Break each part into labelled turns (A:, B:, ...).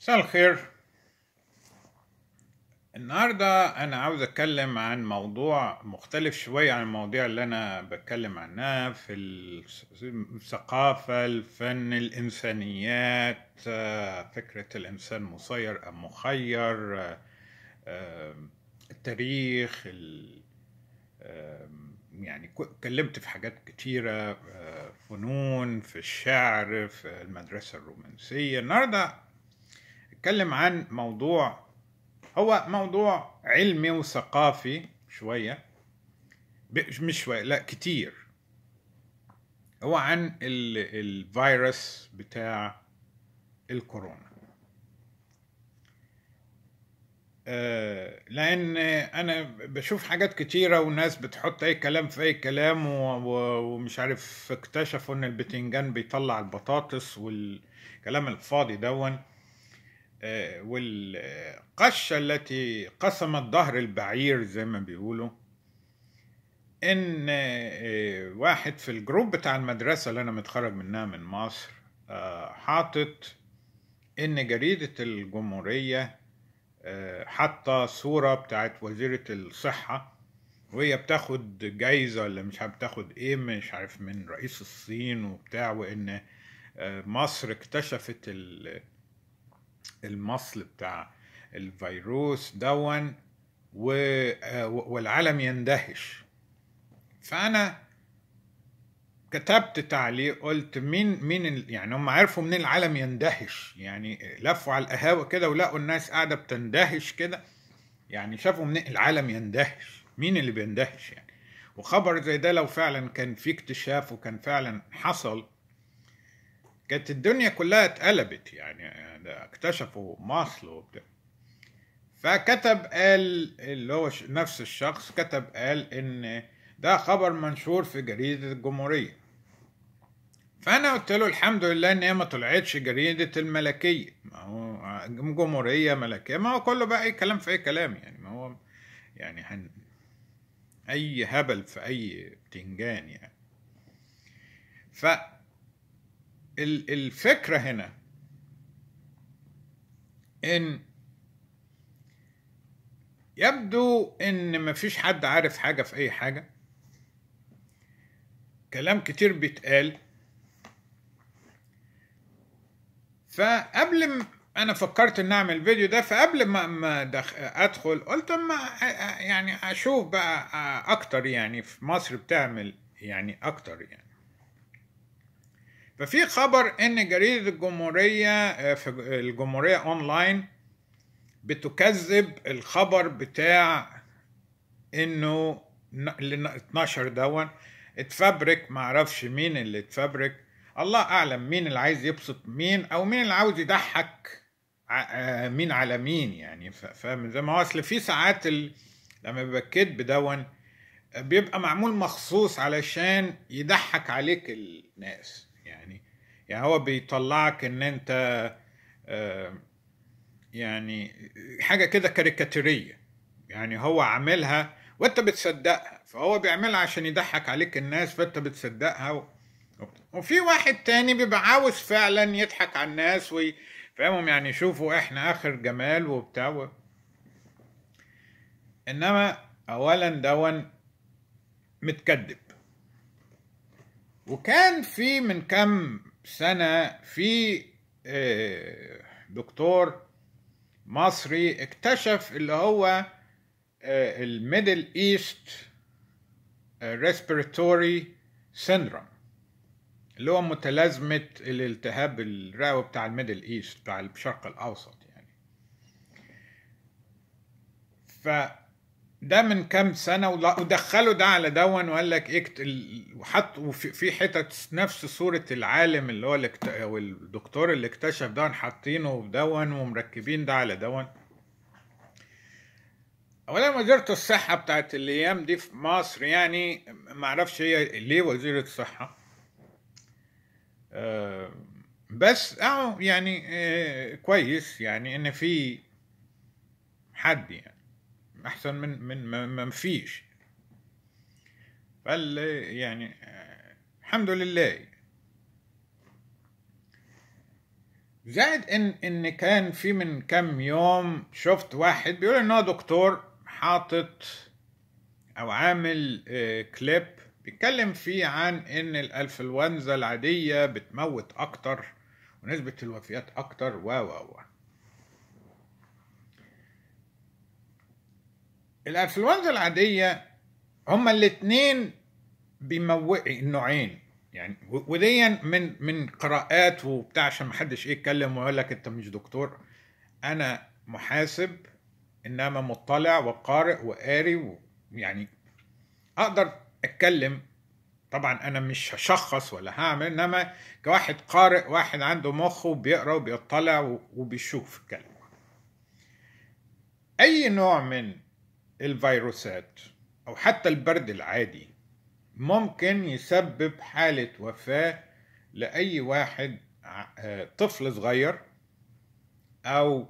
A: مساء الخير النهاردة أنا عاوز أتكلم عن موضوع مختلف شوية عن المواضيع اللي أنا بتكلم عنها في الثقافة الفن الإنسانيات فكرة الإنسان مسير أم مخير التاريخ يعني اتكلمت في حاجات كتيرة فنون في الشعر في المدرسة الرومانسية النهاردة اتكلم عن موضوع هو موضوع علمي وثقافي شوية مش شوية لا كتير هو عن الفيروس بتاع الكورونا آه، لان انا بشوف حاجات كتيرة وناس بتحط اي كلام في اي كلام ومش عارف اكتشفوا ان البتنجان بيطلع البطاطس والكلام الفاضي دون آه، والقشة التي قسمت ظهر البعير زي ما بيقولوا ان آه، آه، واحد في الجروب بتاع المدرسة اللي انا متخرج منها من مصر حاطط ان جريدة الجمهورية حاطة صورة بتاعت وزيرة الصحة وهي بتاخد جايزة ولا مش عارف بتاخد ايه مش عارف من رئيس الصين وبتاع وان مصر اكتشفت ال المصل بتاع الفيروس دون والعالم يندهش فانا كتبت تعليق قلت مين مين يعني هم عرفوا منين العالم يندهش يعني لفوا على القهاوي كده ولقوا الناس قاعده بتندهش كده يعني شافوا منين العالم يندهش مين اللي بيندهش يعني وخبر زي ده لو فعلا كان في اكتشاف وكان فعلا حصل كانت الدنيا كلها اتقلبت يعني اكتشفوا مصل وبتاع فكتب قال اللي هو نفس الشخص كتب قال ان ده خبر منشور في جريدة الجمهورية فأنا قلت له الحمد لله إن هي ما طلعتش جريدة الملكية ما هو جمهورية ملكية ما هو كله بقى أي كلام في أي كلام يعني ما هو يعني هن أي هبل في أي بتنجان يعني ف الفكرة هنا ان يبدو ان مفيش حد عارف حاجة في اي حاجة كلام كتير بيتقال فقبل انا فكرت ان اعمل الفيديو ده فقبل ما ما ادخل قلت اما يعني اشوف بقى اكتر يعني في مصر بتعمل يعني اكتر يعني ففي خبر ان جريده الجمهوريه آه، في الجمهوريه اونلاين بتكذب الخبر بتاع انه اللي اتنشر دون اتفبرك معرفش مين اللي اتفبرك الله اعلم مين اللي عايز يبسط مين او مين اللي عاوز يضحك آه، مين على مين يعني فاهم زي ما اصل في ساعات لما بيبقى الكذب دون بيبقى معمول مخصوص علشان يضحك عليك الناس يعني هو بيطلعك ان انت آه، يعني حاجه كده كاريكاتيريه يعني هو عاملها وانت بتصدقها فهو بيعملها عشان يضحك عليك الناس فانت بتصدقها و... وفي واحد تاني بيبقى عاوز فعلا يضحك على الناس ويفهمهم يعني شوفوا احنا اخر جمال وبتاع و... انما اولا دون متكدب وكان في من كم سنة في آه، دكتور مصري اكتشف اللي هو آه، الميدل ايست ريسبيرتوري آه، سيندروم اللي هو متلازمة الالتهاب الرئوي بتاع الميدل ايست بتاع الشرق الاوسط يعني ف ده من كام سنه ودخلوا ده على دون وقال لك اكت وحط في حتت نفس صوره العالم اللي هو او الدكتور اللي اكتشف دون حاطينه دون ومركبين ده على دون اولا وزيره الصحه بتاعت الايام دي في مصر يعني معرفش هي ليه وزيره صحه آه، بس يعني، اه يعني كويس يعني ان في حد يعني احسن من من ما, فيش فال يعني الحمد لله زائد ان ان كان في من كام يوم شفت واحد بيقول ان هو دكتور حاطط او عامل كليب آه، بيتكلم فيه عن ان الانفلونزا العاديه بتموت اكتر ونسبه الوفيات اكتر و و و الانفلونزا العاديه هما الاثنين بيموقع النوعين يعني وديا من من قراءات وبتاع عشان ما حدش ايه يتكلم ويقول لك انت مش دكتور انا محاسب انما مطلع وقارئ وقاري يعني اقدر اتكلم طبعا انا مش هشخص ولا هعمل انما كواحد قارئ واحد عنده مخ وبيقرا وبيطلع وبيشوف الكلام اي نوع من الفيروسات أو حتى البرد العادي ممكن يسبب حالة وفاة لأي واحد آه، طفل صغير أو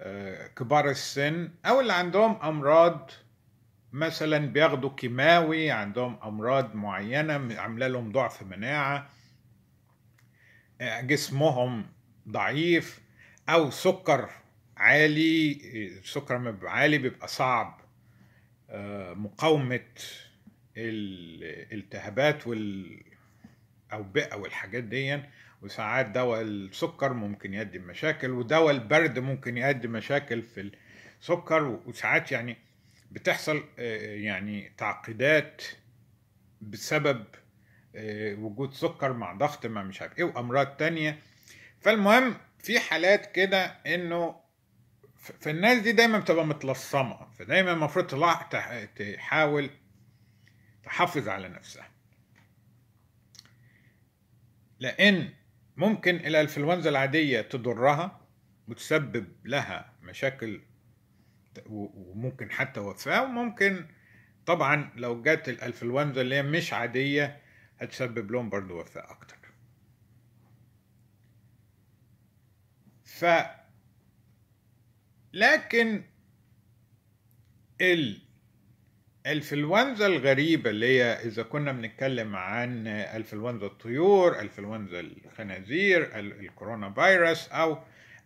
A: آه، كبار السن أو اللي عندهم أمراض مثلا بياخدوا كيماوي عندهم أمراض معينة عاملة لهم ضعف مناعة آه، جسمهم ضعيف أو سكر عالي السكر ما بيبقى عالي بيبقى صعب آه، مقاومة الالتهابات والأوبئة والحاجات دي وساعات دواء السكر ممكن يؤدي مشاكل ودواء البرد ممكن يؤدي مشاكل في السكر وساعات يعني بتحصل آه، يعني تعقيدات بسبب آه، وجود سكر مع ضغط مع مش عارف ايه وامراض تانية فالمهم في حالات كده انه فالناس دي دايما بتبقى متلصمه فدايما المفروض تحاول تحافظ على نفسها لان ممكن الانفلونزا العاديه تضرها وتسبب لها مشاكل وممكن حتى وفاه وممكن طبعا لو جت الانفلونزا اللي هي مش عاديه هتسبب لهم برضو وفاه اكتر ف لكن الانفلونزا الغريبة اللي هي إذا كنا بنتكلم عن انفلونزا الطيور انفلونزا الخنازير الكورونا فيروس أو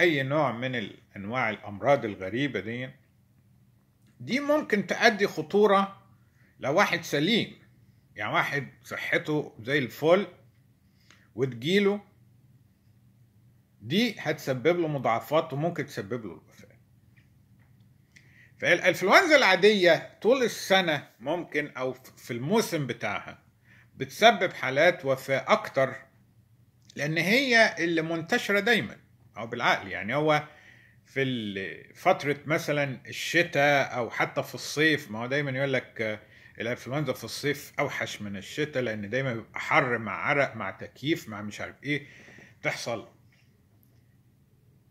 A: أي نوع من أنواع الأمراض الغريبة دي دي ممكن تؤدي خطورة لواحد سليم يعني واحد صحته زي الفل وتجيله دي هتسبب له مضاعفات وممكن تسبب له الوفاة فالانفلونزا العادية طول السنة ممكن أو في الموسم بتاعها بتسبب حالات وفاة أكتر لأن هي اللي منتشرة دايما أو بالعقل يعني هو في فترة مثلا الشتاء أو حتى في الصيف ما هو دايما يقول لك آه، الانفلونزا في الصيف أوحش من الشتاء لأن دايما بيبقى حر مع عرق مع تكييف مع مش عارف إيه تحصل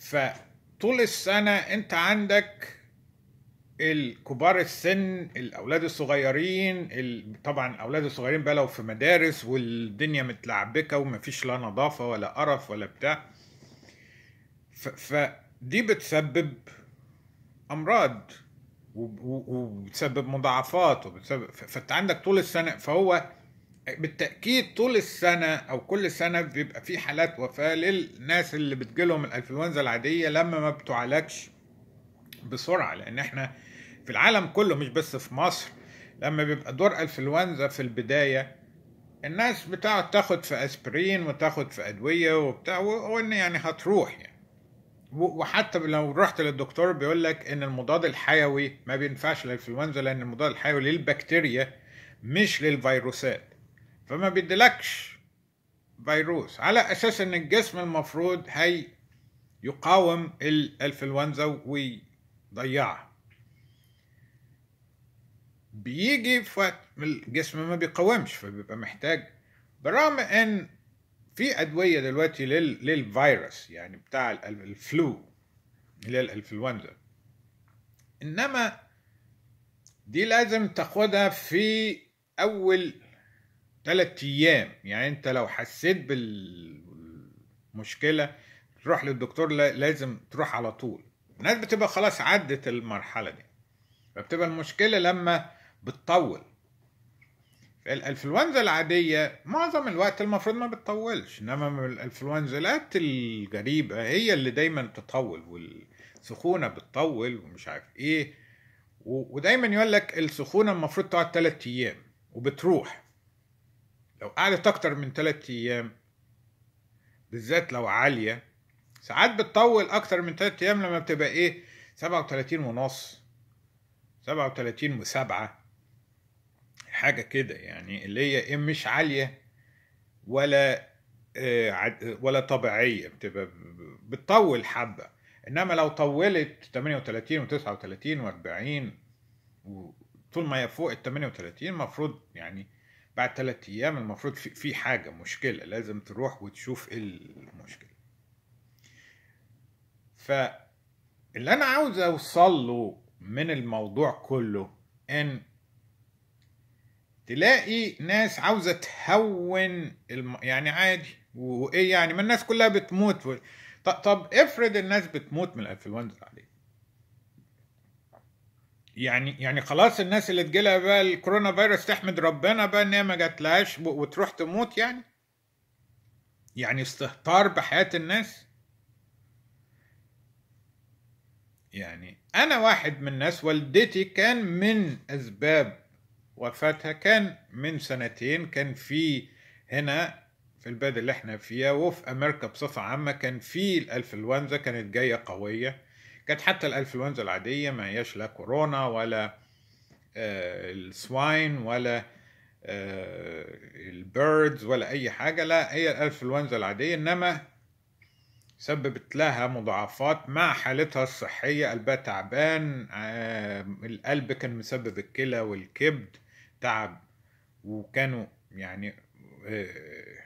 A: فطول السنة أنت عندك الكبار السن الاولاد الصغيرين طبعا الاولاد الصغيرين بقى لو في مدارس والدنيا متلعبكه ومفيش لا نظافه ولا قرف ولا بتاع فدي بتسبب امراض وبتسبب مضاعفات وبتسبب فانت عندك طول السنه فهو بالتاكيد طول السنه او كل سنه بيبقى في حالات وفاه للناس اللي بتجيلهم الانفلونزا العاديه لما ما بتعالجش بسرعه لان احنا في العالم كله مش بس في مصر لما بيبقى دور انفلونزا في البداية الناس بتقعد تاخد في اسبرين وتاخد في ادوية وبتاع وان يعني هتروح يعني وحتى لو رحت للدكتور بيقول لك ان المضاد الحيوي ما بينفعش للانفلونزا لان المضاد الحيوي للبكتيريا مش للفيروسات فما بيدلكش فيروس على اساس ان الجسم المفروض هي يقاوم الانفلونزا ويضيعها بيجي في وقت الجسم ما بيقاومش فبيبقى محتاج برغم ان في ادويه دلوقتي لل... للفيروس يعني بتاع الفلو اللي هي الانفلونزا انما دي لازم تاخدها في اول ثلاثة ايام يعني انت لو حسيت بالمشكله تروح للدكتور لازم تروح على طول الناس بتبقى خلاص عدت المرحله دي فبتبقى المشكله لما بتطول الانفلونزا العادية معظم الوقت المفروض ما بتطولش انما الانفلونزات الغريبه هي اللي دايما تطول والسخونة بتطول ومش عارف ايه ودايما يقول لك السخونة المفروض تقعد 3 ايام وبتروح لو قعدت اكتر من 3 ايام بالذات لو عالية ساعات بتطول اكتر من 3 ايام لما بتبقى ايه 37 ونص 37 وسبعة حاجه كده يعني اللي هي إيه، مش عاليه ولا آه، ولا طبيعيه بتبقى بتطول حبه انما لو طولت 38 و39 و40 طول ما هي فوق ال 38 المفروض يعني بعد ثلاث ايام المفروض في, حاجه مشكله لازم تروح وتشوف ايه المشكله فاللي انا عاوز اوصل له من الموضوع كله ان تلاقي ناس عاوزه تهون الم... يعني عادي وايه يعني ما الناس كلها بتموت طب, طب افرض الناس بتموت من الانفلونزا العاديه يعني يعني خلاص الناس اللي تجيلها بقى الكورونا فيروس تحمد ربنا بقى ان هي ما جاتلهاش وتروح تموت يعني يعني استهتار بحياه الناس يعني انا واحد من الناس والدتي كان من اسباب وفاتها كان من سنتين كان في هنا في البلد اللي احنا فيها وفي امريكا بصفه عامه كان في الانفلونزا كانت جايه قويه كانت حتى الانفلونزا العاديه ما هياش لا كورونا ولا آه، السواين ولا آه، البيردز ولا اي حاجه لا هي الانفلونزا العاديه انما سببت لها مضاعفات مع حالتها الصحيه قلبها تعبان آه، القلب كان مسبب الكلى والكبد تعب وكانوا يعني آه،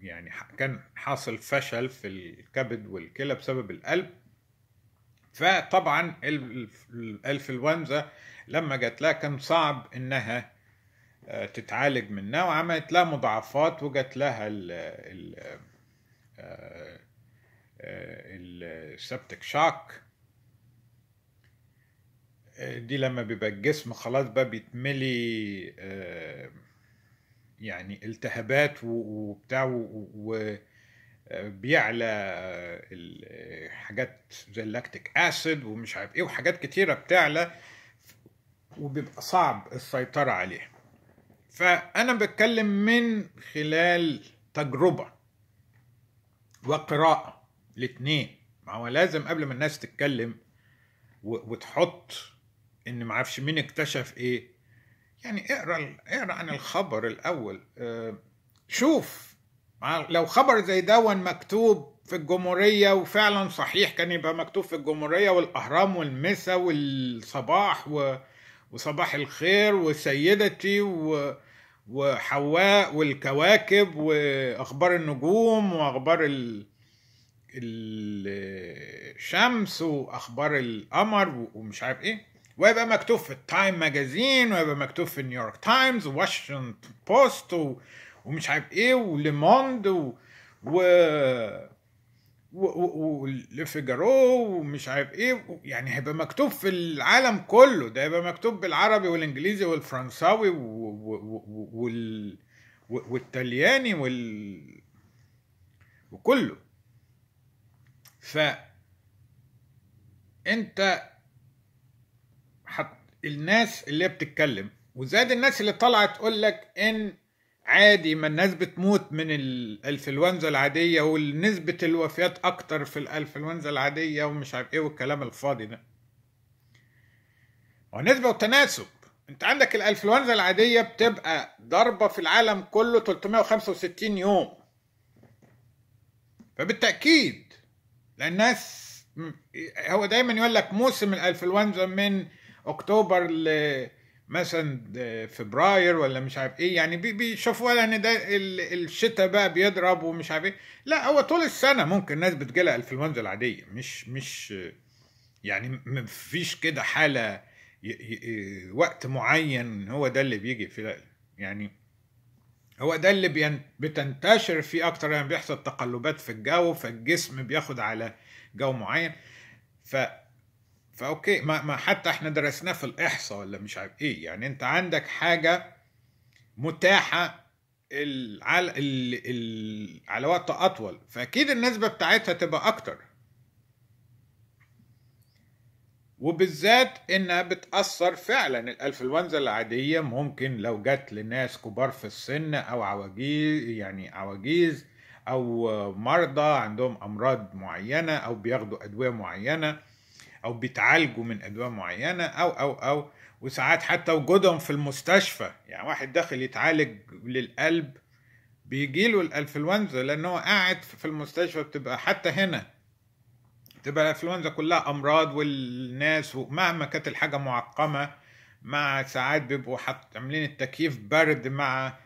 A: يعني كان حاصل فشل في الكبد والكلى بسبب القلب فطبعا الانفلونزا لما جت لها كان صعب انها آه، تتعالج منها وعملت لها مضاعفات وجت لها ال ال آه، السبتك شاك دي لما بيبقى الجسم خلاص بقى بيتملي آه، يعني التهابات وبتاع وبيعلى آه، آه، حاجات زي اللاكتيك اسيد ومش عارف ايه وحاجات كتيره بتعلى وبيبقى صعب السيطره عليها فانا بتكلم من خلال تجربه وقراءه الاثنين ما هو لازم قبل ما الناس تتكلم وتحط ان ما اعرفش مين اكتشف ايه يعني اقرا اقرا عن الخبر الاول آه، شوف لو خبر زي دون مكتوب في الجمهورية وفعلا صحيح كان يبقى مكتوب في الجمهورية والأهرام والمسا والصباح و... وصباح الخير وسيدتي و... وحواء والكواكب وأخبار النجوم وأخبار ال... الشمس وأخبار القمر ومش عارف إيه ويبقى مكتوب في التايم ماجازين ويبقى مكتوب في نيويورك تايمز وواشنطن بوست و... ومش عارف ايه وليموند و, و... ولفيجارو ومش عارف ايه يعني هيبقى مكتوب في العالم كله ده هيبقى مكتوب بالعربي والانجليزي والفرنساوي وال والطلياني وال وكله ف انت الناس اللي بتتكلم وزاد الناس اللي طالعه تقول لك ان عادي ما الناس بتموت من الانفلونزا العاديه ونسبه الوفيات اكتر في الانفلونزا العاديه ومش عارف ايه والكلام الفاضي ده ونسبه وتناسب انت عندك الانفلونزا العاديه بتبقى ضربه في العالم كله 365 يوم فبالتاكيد لان الناس هو دايما يقول لك موسم الانفلونزا من اكتوبر ل مثلا آه، فبراير ولا مش عارف ايه يعني بيشوفوا ولا ان ده الشتاء بقى بيضرب ومش عارف ايه لا هو طول السنه ممكن ناس بتجيلها انفلونزا العاديه مش مش يعني مفيش كده حاله ي ي آه، وقت معين هو ده اللي بيجي في يعني هو ده اللي بين بتنتشر فيه اكتر يعني بيحصل تقلبات في الجو فالجسم بياخد على جو معين ف فاوكي ما, ما حتى احنا درسناه في الاحصاء ولا مش عارف ايه يعني انت عندك حاجه متاحه العل... ال... ال... على وقت اطول فاكيد النسبه بتاعتها تبقى اكتر وبالذات انها بتاثر فعلا الانفلونزا العاديه ممكن لو جت لناس كبار في السن او عواجيز يعني عواجيز او مرضى عندهم امراض معينه او بياخدوا ادويه معينه او بيتعالجوا من ادويه معينه او او او وساعات حتى وجودهم في المستشفى يعني واحد داخل يتعالج للقلب بيجي له الانفلونزا لان هو قاعد في المستشفى بتبقى حتى هنا تبقى الانفلونزا كلها امراض والناس ومهما كانت الحاجه معقمه مع ساعات بيبقوا حط عاملين التكييف برد مع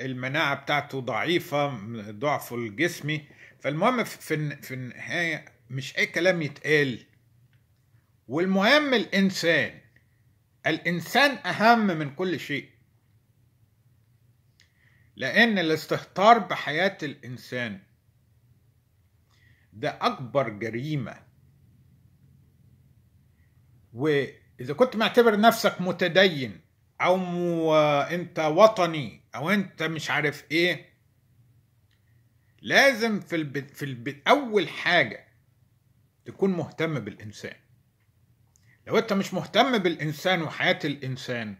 A: المناعه بتاعته ضعيفه ضعفه الجسمي فالمهم في في النهايه مش اي كلام يتقال والمهم الإنسان الإنسان أهم من كل شيء لأن الاستهتار بحياة الإنسان ده أكبر جريمة وإذا كنت معتبر نفسك متدين أو أنت وطني أو أنت مش عارف إيه لازم في, الب... في الب... أول حاجة تكون مهتم بالإنسان لو انت مش مهتم بالانسان وحياه الانسان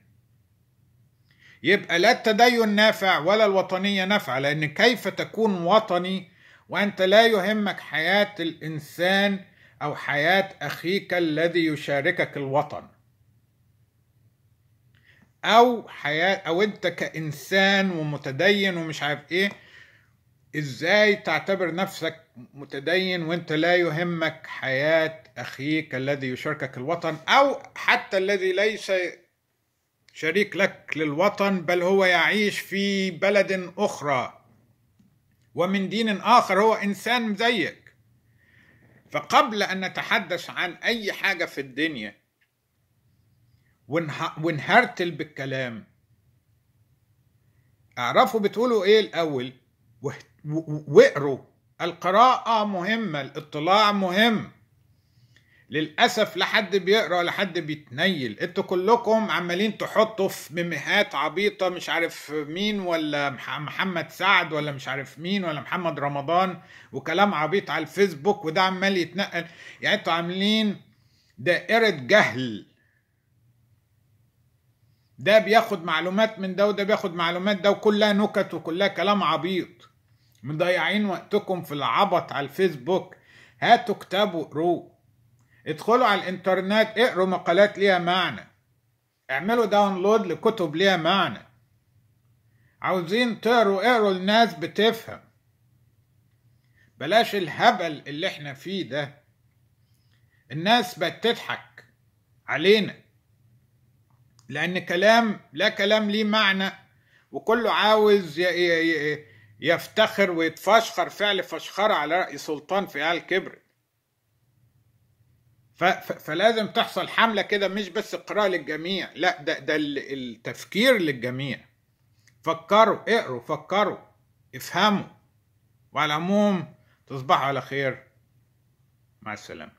A: يبقى لا التدين نافع ولا الوطنيه نافعه لان كيف تكون وطني وانت لا يهمك حياه الانسان او حياه اخيك الذي يشاركك الوطن او حياه او انت كانسان ومتدين ومش عارف ايه ازاي تعتبر نفسك متدين وانت لا يهمك حياه أخيك الذي يشاركك الوطن أو حتى الذي ليس شريك لك للوطن بل هو يعيش في بلد أخرى ومن دين آخر هو إنسان زيك فقبل أن نتحدث عن أي حاجة في الدنيا ونهرتل بالكلام اعرفوا بتقولوا ايه الاول واقروا القراءة مهمة الاطلاع مهم للأسف لا حد بيقرأ ولا حد بيتنيل انتوا كلكم عمالين تحطوا في ميميهات عبيطة مش عارف مين ولا محمد سعد ولا مش عارف مين ولا محمد رمضان وكلام عبيط على الفيسبوك وده عمال يتنقل يعني انتوا عاملين دائرة جهل ده بياخد معلومات من ده وده بياخد معلومات ده وكلها نكت وكلها كلام عبيط مضيعين وقتكم في العبط على الفيسبوك هاتوا كتاب وقروه ادخلوا على الانترنت اقروا مقالات ليها معنى اعملوا داونلود لكتب ليها معنى عاوزين تقروا اقروا الناس بتفهم بلاش الهبل اللي احنا فيه ده الناس بقت تضحك علينا لان كلام لا كلام ليه معنى وكله عاوز يفتخر ويتفشخر فعل فشخره على رأي سلطان في آل كبرت فلازم تحصل حملة كده مش بس قراءة للجميع لا ده ده التفكير للجميع فكروا اقروا فكروا افهموا وعلى العموم تصبحوا على خير مع السلامة